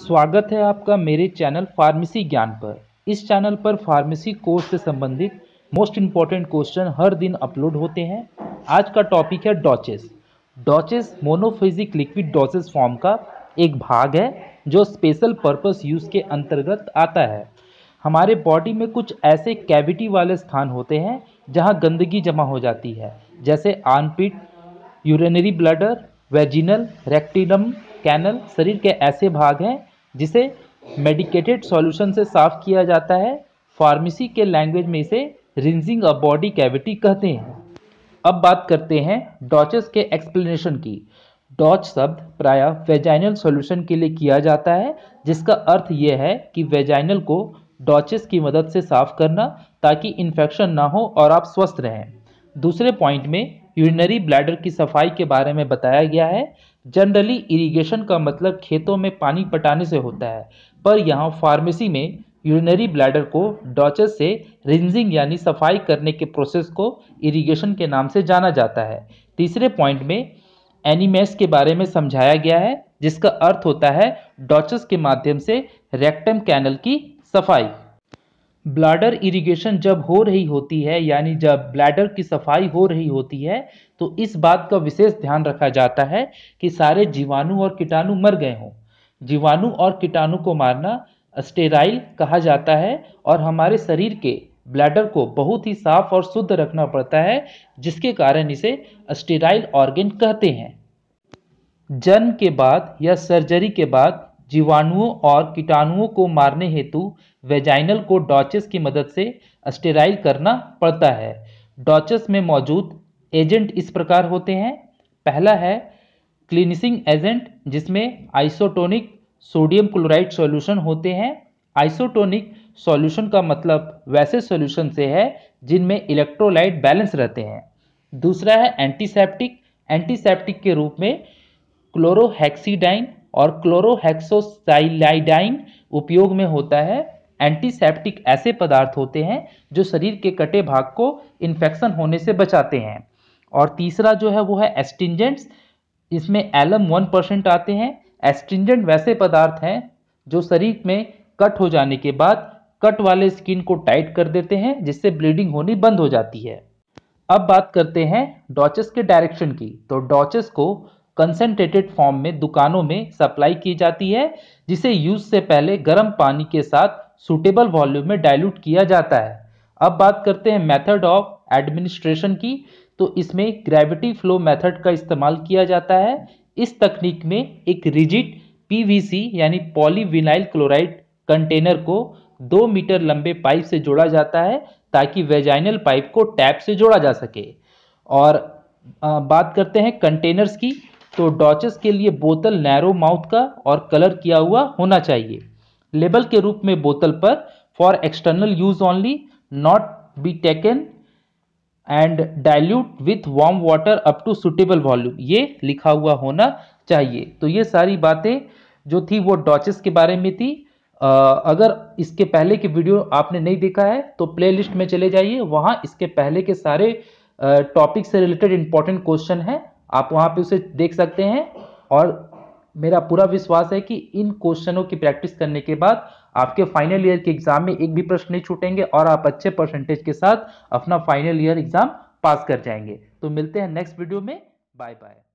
स्वागत है आपका मेरे चैनल फार्मेसी ज्ञान पर इस चैनल पर फार्मेसी कोर्स से संबंधित मोस्ट इम्पॉर्टेंट क्वेश्चन हर दिन अपलोड होते हैं आज का टॉपिक है डॉचेस डॉचेस मोनोफिजिक लिक्विड डॉचेस फॉर्म का एक भाग है जो स्पेशल पर्पस यूज़ के अंतर्गत आता है हमारे बॉडी में कुछ ऐसे कैविटी वाले स्थान होते हैं जहाँ गंदगी जमा हो जाती है जैसे आनपिट यूरिनरी ब्लडर वेजिनल रेक्टिनम कैनल शरीर के ऐसे भाग हैं जिसे मेडिकेटेड सॉल्यूशन से साफ किया जाता है फार्मेसी के लैंग्वेज में इसे रिंजिंग अ बॉडी कैविटी कहते हैं अब बात करते हैं डॉचेस के एक्सप्लेनेशन की डॉच शब्द प्रायः वेजाइनल सॉल्यूशन के लिए किया जाता है जिसका अर्थ यह है कि वेजाइनल को डॉचेस की मदद से साफ करना ताकि इन्फेक्शन ना हो और आप स्वस्थ रहें दूसरे पॉइंट में यूरिनरी ब्लैडर की सफाई के बारे में बताया गया है जनरली इरिगेशन का मतलब खेतों में पानी पटाने से होता है पर यहाँ फार्मेसी में यूरिनरी ब्लैडर को डॉचेस से रिंजिंग यानी सफाई करने के प्रोसेस को इरिगेशन के नाम से जाना जाता है तीसरे पॉइंट में एनिमेस के बारे में समझाया गया है जिसका अर्थ होता है डॉचेस के माध्यम से रेक्टम कैनल की सफाई ब्लैडर इरिगेशन जब हो रही होती है यानी जब ब्लैडर की सफाई हो रही होती है तो इस बात का विशेष ध्यान रखा जाता है कि सारे जीवाणु और कीटाणु मर गए हों जीवाणु और कीटाणु को मारना स्टेराइल कहा जाता है और हमारे शरीर के ब्लैडर को बहुत ही साफ और शुद्ध रखना पड़ता है जिसके कारण इसे स्टेराइल ऑर्गेन कहते हैं जन्म के बाद या सर्जरी के बाद जीवाणुओं और कीटाणुओं को मारने हेतु वेजाइनल को डॉचेस की मदद से स्टेराइल करना पड़ता है डॉचेस में मौजूद एजेंट इस प्रकार होते हैं पहला है क्लीनिसिंग एजेंट जिसमें आइसोटोनिक सोडियम क्लोराइड सॉल्यूशन होते हैं आइसोटोनिक सॉल्यूशन का मतलब वैसे सॉल्यूशन से है जिनमें इलेक्ट्रोलाइट बैलेंस रहते हैं दूसरा है एंटीसेप्टिक एंटीसेप्टिक के रूप में क्लोरोहेक्सीडाइन और क्लोरोहेक्सोसाइलाइडाइन उपयोग में होता है एंटीसेप्टिक ऐसे पदार्थ होते हैं जो शरीर के कटे भाग को इन्फेक्शन होने से बचाते हैं और तीसरा जो है वो है एस्टिंजेंट्स इसमें एलम वन परसेंट आते हैं एस्टिंजेंट वैसे पदार्थ हैं जो शरीर में कट हो जाने के बाद कट वाले स्किन को टाइट कर देते हैं जिससे ब्लीडिंग होनी बंद हो जाती है अब बात करते हैं डॉचेस के डायरेक्शन की तो डॉचेस को कंसेंट्रेटेड फॉर्म में दुकानों में सप्लाई की जाती है जिसे यूज से पहले गर्म पानी के साथ सुटेबल वॉल्यूम में डाइल्यूट किया जाता है अब बात करते हैं मेथड ऑफ एडमिनिस्ट्रेशन की तो इसमें ग्रेविटी फ्लो मेथड का इस्तेमाल किया जाता है इस तकनीक में एक रिजिड पीवीसी यानी पॉलीविनाइल क्लोराइड कंटेनर को दो मीटर लंबे पाइप से जोड़ा जाता है ताकि वेजाइनल पाइप को टैप से जोड़ा जा सके और बात करते हैं कंटेनर्स की तो डॉचेस के लिए बोतल नैरो माउथ का और कलर किया हुआ होना चाहिए लेबल के रूप में बोतल पर for external use only not be taken and dilute with warm water up to suitable volume ये लिखा हुआ होना चाहिए तो ये सारी बातें जो थी वो डॉचेस के बारे में थी आ, अगर इसके पहले के वीडियो आपने नहीं देखा है तो प्लेलिस्ट में चले जाइए वहाँ इसके पहले के सारे टॉपिक से रिलेटेड इंपॉर्टेंट क्वेश्चन हैं आप वहाँ पे उसे देख सकते हैं और मेरा पूरा विश्वास है कि इन क्वेश्चनों की प्रैक्टिस करने के बाद आपके फाइनल ईयर के एग्जाम में एक भी प्रश्न नहीं छूटेंगे और आप अच्छे परसेंटेज के साथ अपना फाइनल ईयर एग्जाम पास कर जाएंगे तो मिलते हैं नेक्स्ट वीडियो में बाय बाय